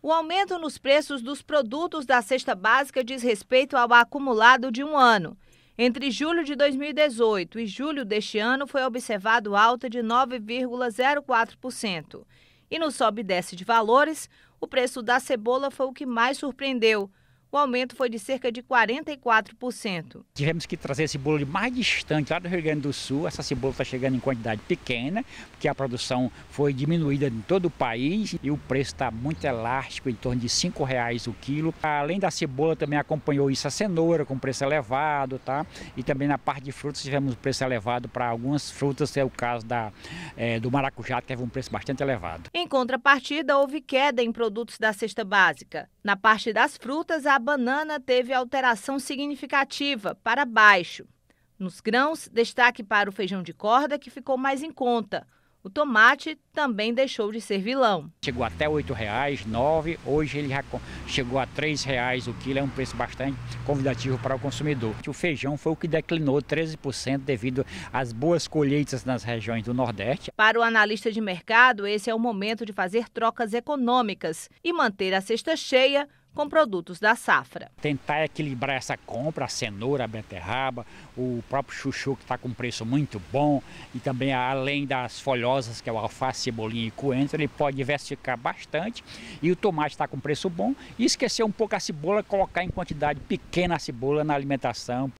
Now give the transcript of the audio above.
O aumento nos preços dos produtos da cesta básica diz respeito ao acumulado de um ano. Entre julho de 2018 e julho deste ano foi observado alta de 9,04%. E no sobe e desce de valores, o preço da cebola foi o que mais surpreendeu, o aumento foi de cerca de 44%. Tivemos que trazer esse bolo de mais distante, lá do Rio Grande do Sul. Essa cebola está chegando em quantidade pequena, porque a produção foi diminuída em todo o país e o preço está muito elástico, em torno de R$ reais o quilo. Além da cebola, também acompanhou isso a cenoura com preço elevado, tá? E também na parte de frutas tivemos preço elevado para algumas frutas, é o caso da, é, do maracujá, que teve um preço bastante elevado. Em contrapartida, houve queda em produtos da cesta básica. Na parte das frutas, a a banana teve alteração significativa para baixo. Nos grãos, destaque para o feijão de corda, que ficou mais em conta. O tomate também deixou de ser vilão. Chegou até R$ 8,00, R$ hoje ele já chegou a R$ 3,00 o quilo, é um preço bastante convidativo para o consumidor. O feijão foi o que declinou 13% devido às boas colheitas nas regiões do Nordeste. Para o analista de mercado, esse é o momento de fazer trocas econômicas e manter a cesta cheia com produtos da safra. Tentar equilibrar essa compra, a cenoura, a beterraba, o próprio chuchu que está com preço muito bom e também além das folhosas, que é o alface, cebolinha e coentro, ele pode diversificar bastante e o tomate está com preço bom e esquecer um pouco a cebola, colocar em quantidade pequena a cebola na alimentação.